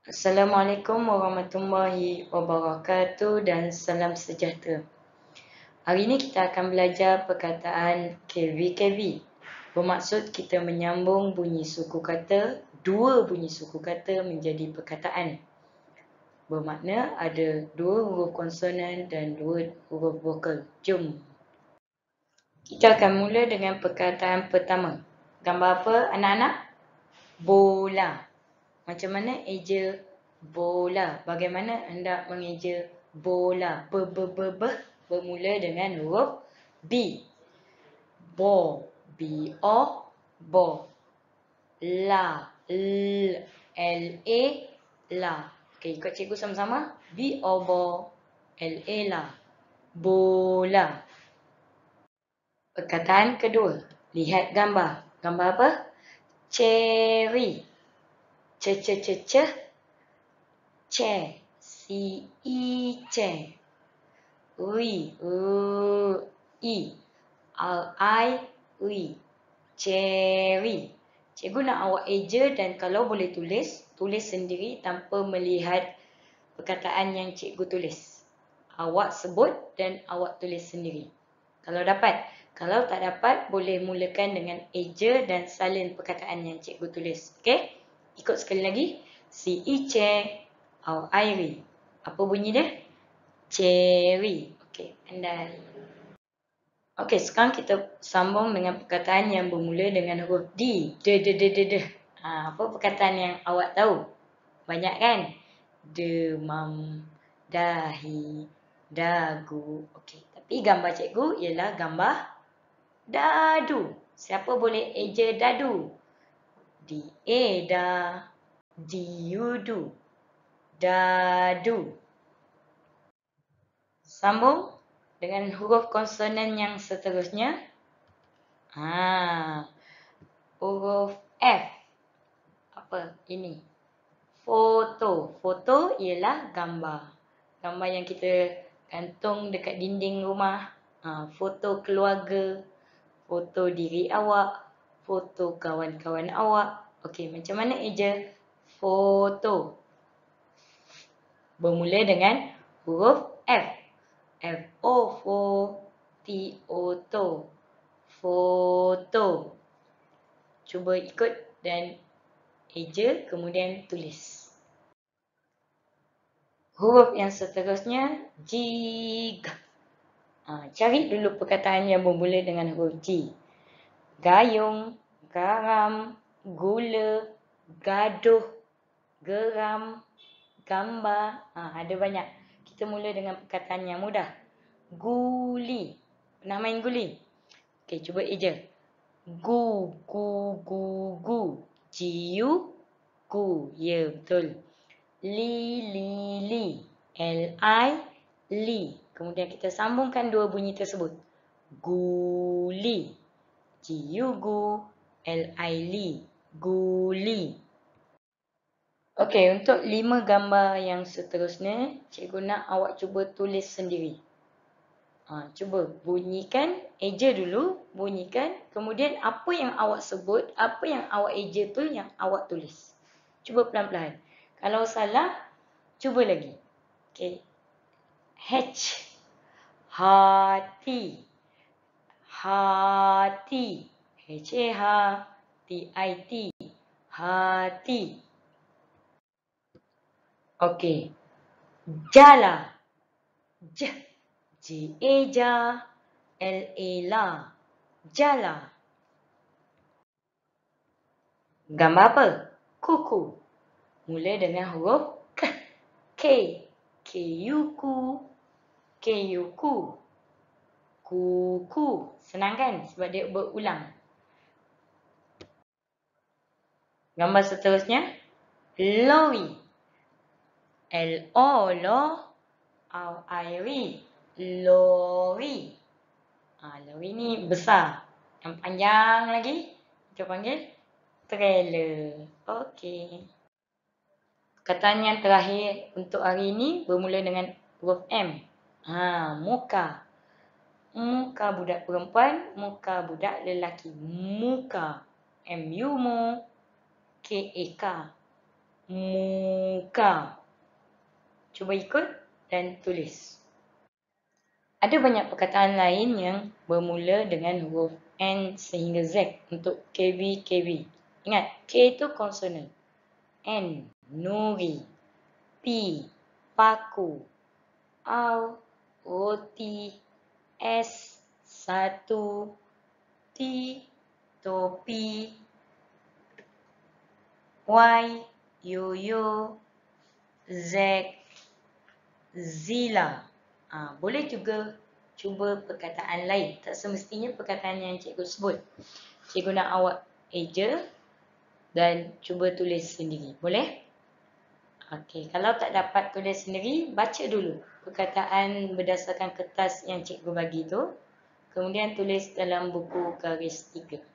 Assalamualaikum warahmatullahi wabarakatuh dan salam sejahtera. Hari ini kita akan belajar perkataan KVKV. Bermaksud kita menyambung bunyi suku kata, dua bunyi suku kata menjadi perkataan. Bermakna ada dua huruf konsonan dan dua huruf vokal. Jom. Kita akan mula dengan perkataan pertama. Gambar apa anak-anak? Bola. -anak? Bola. Macam mana eja bola? Bagaimana anda mengeja bola? Be, be, be, be. Bermula dengan huruf B. Bo, B, O, Bo. La, L, L, A, e. La. Okay, ikut cikgu sama-sama. B, O, Bo, L, A, e, La. Bola. Perkataan kedua. Lihat gambar. Gambar apa? Cherry. Cherry. C C C C C si i ce ui u i al I ui I cikgu nak awak eja dan kalau boleh tulis tulis sendiri tanpa melihat perkataan yang cikgu tulis awak sebut dan awak tulis sendiri kalau dapat kalau tak dapat boleh mulakan dengan eja dan salin perkataan yang cikgu tulis okey Ikut sekali lagi. Si Ice au airi. Apa bunyi dia? Cherry. Okey, pandai. Okey, sekarang kita sambung dengan perkataan yang bermula dengan huruf D. D, D, D, D, D. Ha, apa perkataan yang awak tahu? Banyak kan? Demam, dahi, dagu. Okey, tapi gambar cikgu ialah gambar dadu. Siapa boleh eja dadu? di eda di yudu dadu sambung dengan huruf konsonan yang seterusnya ha huruf f apa ini foto foto ialah gambar gambar yang kita gantung dekat dinding rumah ha, foto keluarga foto diri awak foto kawan-kawan awak. Okey, macam mana eja? Eh, foto. Bermula dengan huruf F. F-O-F-O-T-O-T-O. Foto. Cuba ikut dan eja kemudian tulis. Huruf yang seterusnya, G. Ah, cari dulu perkataan yang bermula dengan huruf G. Gayung. Gayung garam, gula, gaduh, geram, gambar. Ha, ada banyak. Kita mula dengan perkataan yang mudah. Guli. Pernah main guli? Okey, cuba eja. Gu, gu, gu, gu. Jiu, gu. Ya, yeah, betul. Li, li, li. L, I, li. Kemudian kita sambungkan dua bunyi tersebut. Guli. Jiu, gu. L I L I guli. Okey, untuk lima gambar yang seterusnya, cikgu nak awak cuba tulis sendiri. Ha, cuba bunyikan eja dulu, bunyikan. Kemudian apa yang awak sebut, apa yang awak eja tu yang awak tulis. Cuba pelan-pelan. Kalau salah, cuba lagi. Okey. H, Hati. Hati. Receh ha, T-I-T, hati. Okey, jala, J, J-A ja, L-A la, jala. Gambar apa? Kuku. Mula dengan huruf K, K, K-U-Ku, K-U-Ku. Kuku. Senang kan? Sebab dia berulang. Gambar seterusnya. Lori. L-O-L-O-R-I. Lori. Ha, ah, lori ni besar. Yang panjang lagi. Kita panggil trailer. Okey. Kataan yang terakhir untuk hari ini bermula dengan huruf M. Ha, muka. Muka budak perempuan, muka budak lelaki. Muka. M-U-M-U k e k Muka. Cuba ikut dan tulis. Ada banyak perkataan lain yang bermula dengan huruf N sehingga Z untuk KB-KB. Ingat, K itu konsonan. N, Nuri. P, Paku. R, Roti. S, Satu. T, Topi. Y, Yu Yu, Z, Zila. Ha, boleh juga cuba perkataan lain. Tak semestinya perkataan yang cikgu sebut. Cikgu nak awak eja dan cuba tulis sendiri. Boleh? Okey, kalau tak dapat tulis sendiri, baca dulu perkataan berdasarkan kertas yang cikgu bagi tu. Kemudian tulis dalam buku garis tiga.